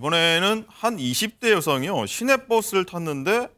이번에는 한 20대 여성이요. 시내버스를 탔는데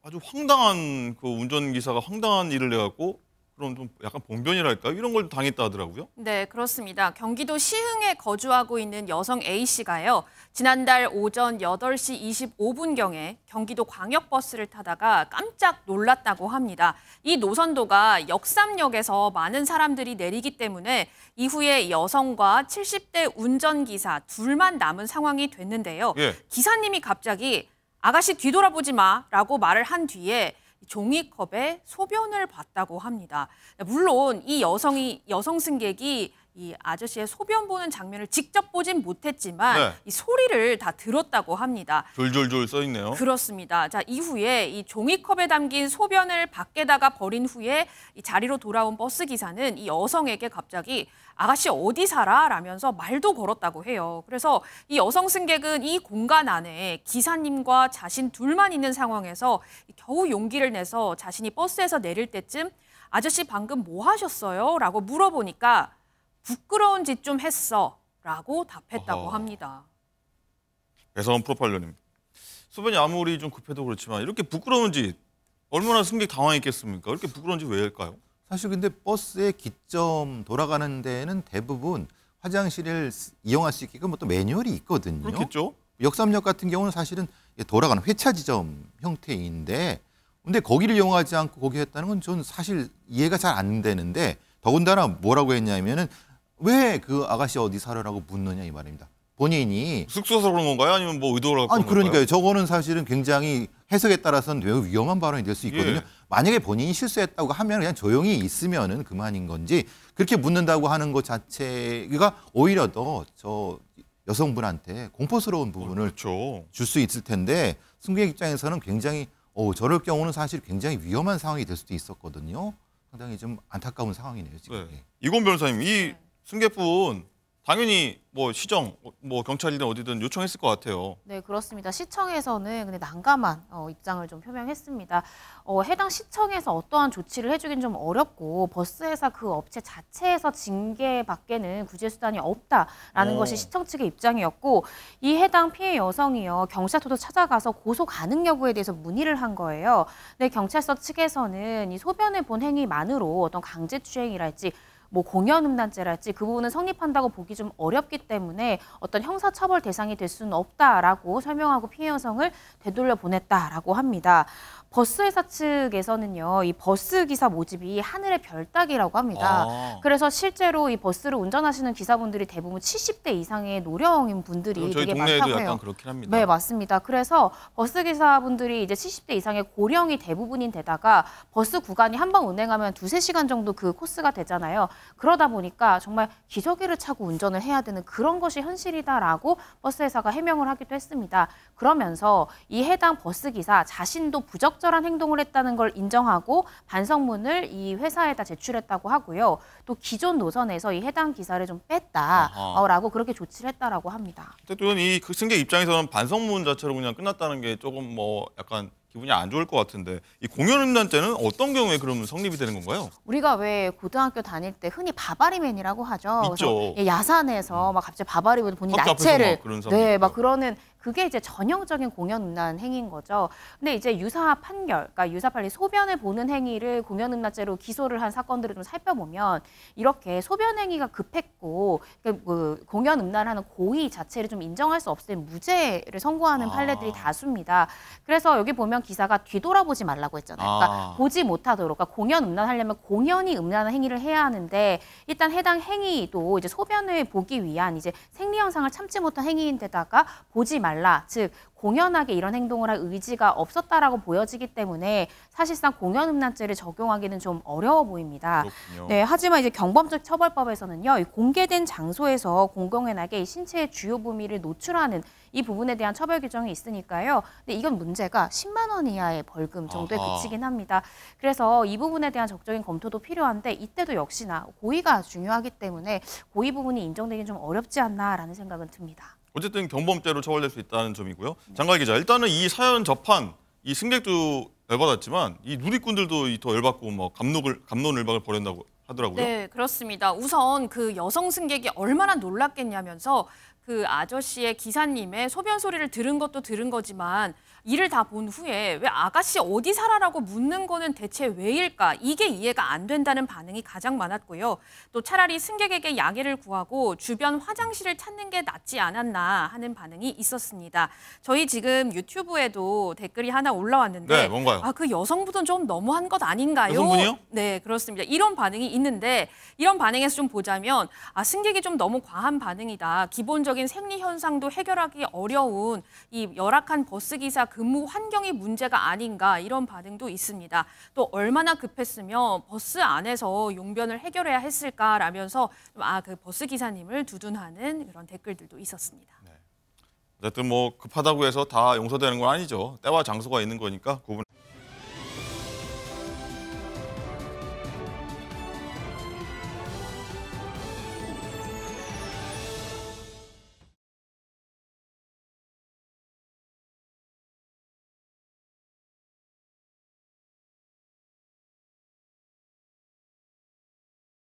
아주 황당한 그 운전기사가 황당한 일을 해갖고 그럼 좀 약간 봉변이랄까 이런 걸 당했다 하더라고요. 네, 그렇습니다. 경기도 시흥에 거주하고 있는 여성 A씨가요. 지난달 오전 8시 25분경에 경기도 광역버스를 타다가 깜짝 놀랐다고 합니다. 이 노선도가 역삼역에서 많은 사람들이 내리기 때문에 이후에 여성과 70대 운전기사 둘만 남은 상황이 됐는데요. 예. 기사님이 갑자기 아가씨 뒤돌아보지 마라고 말을 한 뒤에 종이컵에 소변을 봤다고 합니다. 물론 이 여성이 여성 승객이 이 아저씨의 소변 보는 장면을 직접 보진 못했지만 네. 이 소리를 다 들었다고 합니다. 졸졸졸 써 있네요. 그렇습니다. 자 이후에 이 종이컵에 담긴 소변을 밖에다가 버린 후에 이 자리로 돌아온 버스 기사는 이 여성에게 갑자기 아가씨 어디 살아? 라면서 말도 걸었다고 해요. 그래서 이 여성 승객은 이 공간 안에 기사님과 자신 둘만 있는 상황에서 겨우 용기를 내서 자신이 버스에서 내릴 때쯤 아저씨 방금 뭐 하셨어요? 라고 물어보니까 부끄러운 짓 좀 했어 라고 답했다고 어허. 합니다. 배성원 프로파일러님. 수변이 아무리 좀 급해도 그렇지만 이렇게 부끄러운 짓 얼마나 승객 당황했겠습니까? 이렇게 부끄러운 짓왜 할까요? 사실 근데 버스의 기점 돌아가는 데는 대부분 화장실을 이용할 수 있게끔 어 매뉴얼이 있거든요. 그렇겠죠. 역삼역 같은 경우는 사실은 돌아가는 회차 지점 형태인데 근데 거기를 이용하지 않고 거기 했다는 건저 사실 이해가 잘 안 되는데 더군다나 뭐라고 했냐면은 왜그 아가씨 어디 사려라고 묻느냐 이 말입니다. 본인이 숙소서 그런 건가요? 아니면 뭐 의도를 갖고 아니 그러니까요. 저거는 사실은 굉장히 해석에 따라서는 매우 위험한 발언이 될 수 있거든요. 예. 만약에 본인이 실수했다고 하면 그냥 조용히 있으면은 그만인 건지 그렇게 묻는다고 하는 것 자체가 오히려 더 저 여성분한테 공포스러운 부분을 그렇죠. 줄수 있을 텐데 승객 입장에서는 굉장히 어 저럴 경우는 사실 굉장히 위험한 상황이 될 수도 있었거든요. 상당히 좀 안타까운 상황이네요 지금. 네. 예. 이건 변호사님 이 네. 승객분 당연히 뭐 시정, 뭐 경찰이든 어디든 요청했을 것 같아요. 네, 그렇습니다. 시청에서는 근데 난감한 어, 입장을 좀 표명했습니다. 어, 해당 시청에서 어떠한 조치를 해주긴 좀 어렵고 버스 회사 그 업체 자체에서 징계밖에는 구제 수단이 없다라는 오. 어. 것이 시청 측의 입장이었고 이 해당 피해 여성이요 경찰서도 찾아가서 고소 가능 여부에 대해서 문의를 한 거예요. 근데 네, 경찰서 측에서는 이 소변을 본 행위만으로 어떤 강제 추행이랄지 뭐 공연 음란죄랄지 그 부분은 성립한다고 보기 좀 어렵기 때문에 어떤 형사처벌 대상이 될 수는 없다라고 설명하고 피해 여성을 되돌려 보냈다라고 합니다. 버스 회사 측에서는요, 이 버스 기사 모집이 하늘의 별따기라고 합니다. 아. 그래서 실제로 이 버스를 운전하시는 기사분들이 대부분 70대 이상의 노령인 분들이 되게 많다고 해요. 네, 맞습니다. 그래서 버스 기사분들이 이제 70대 이상의 고령이 대부분인 데다가 버스 구간이 한 번 운행하면 두세 시간 정도 그 코스가 되잖아요. 그러다 보니까 정말 기저귀를 차고 운전을 해야 되는 그런 것이 현실이다라고 버스 회사가 해명을 하기도 했습니다. 그러면서 이 해당 버스 기사 자신도 부적절한 행동을 했다는 걸 인정하고 반성문을 이 회사에다 제출했다고 하고요. 또 기존 노선에서 이 해당 기사를 좀 뺐다라고 그렇게 조치를 했다라고 합니다. 어쨌든 이 그 승객 입장에서는 반성문 자체로 그냥 끝났다는 게 조금 뭐 약간 기분이 안 좋을 것 같은데 이 공연음란죄는 어떤 경우에 그러면 성립이 되는 건가요? 우리가 왜 고등학교 다닐 때 흔히 바바리맨이라고 하죠. 있죠. 예, 야산에서 음. 막 갑자기 바바리맨 본인 학체앞를 네, 막 그러는 그게 이제 전형적인 공연음란 행위인 거죠. 근데 이제 유사 판결, 그러니까 유사 판례 소변을 보는 행위를 공연음란죄로 기소를 한 사건들을 좀 살펴보면 이렇게 소변 행위가 급했고 그러니까 그 공연음란하는 고의 자체를 좀 인정할 수 없을 무죄를 선고하는 아. 판례들이 다수입니다. 그래서 여기 보면 기사가 뒤돌아보지 말라고 했잖아요. 그러니까 아. 보지 못하도록 그러니까 공연 음란하려면 공연이 음란한 행위를 해야 하는데 일단 해당 행위도 이제 소변을 보기 위한 이제 생리 현상을 참지 못한 행위인데다가 보지 말 말라, 즉 공연하게 이런 행동을 할 의지가 없었다라고 보여지기 때문에 사실상 공연 음란죄를 적용하기는 좀 어려워 보입니다. 그렇군요. 네, 하지만 이제 경범죄 처벌법에서는요, 이 공개된 장소에서 공공연하게 신체의 주요 부위를 노출하는 이 부분에 대한 처벌 규정이 있으니까요. 근데 이건 문제가 10만 원 이하의 벌금 정도에 아하. 그치긴 합니다. 그래서 이 부분에 대한 적적인 검토도 필요한데 이때도 역시나 고의가 중요하기 때문에 고의 부분이 인정되기는좀 어렵지 않나라는 생각은 듭니다. 어쨌든 경범죄로 처벌될 수 있다는 점이고요. 장관 기자, 일단은 이 사연 접한 이 승객도 열받았지만 이 누리꾼들도 더 열받고 뭐 감독을 감론 을박을 벌였다고 하더라고요. 네, 그렇습니다. 우선 그 여성 승객이 얼마나 놀랐겠냐면서 그 아저씨의 기사님의 소변 소리를 들은 것도 들은 거지만 이를 다 본 후에 왜 아가씨 어디 살아라고 묻는 거는 대체 왜일까? 이게 이해가 안 된다는 반응이 가장 많았고요. 또 차라리 승객에게 양해를 구하고 주변 화장실을 찾는 게 낫지 않았나 하는 반응이 있었습니다. 저희 지금 유튜브에도 댓글이 하나 올라왔는데 네, 뭔가요? 아, 그 여성분은 좀 너무한 것 아닌가요? 여성분이요? 네, 그렇습니다. 이런 반응이 있는데 이런 반응에서 좀 보자면 아, 승객이 좀 너무 과한 반응이다. 기본적인 기본적인 생리 현상도 해결하기 어려운 이 열악한 버스 기사 근무 환경이 문제가 아닌가 이런 반응도 있습니다. 또 얼마나 급했으면 버스 안에서 용변을 해결해야 했을까라면서 아 그 버스 기사님을 두둔하는 그런 댓글들도 있었습니다. 네. 어쨌든 뭐 급하다고 해서 다 용서되는 건 아니죠. 때와 장소가 있는 거니까 구분.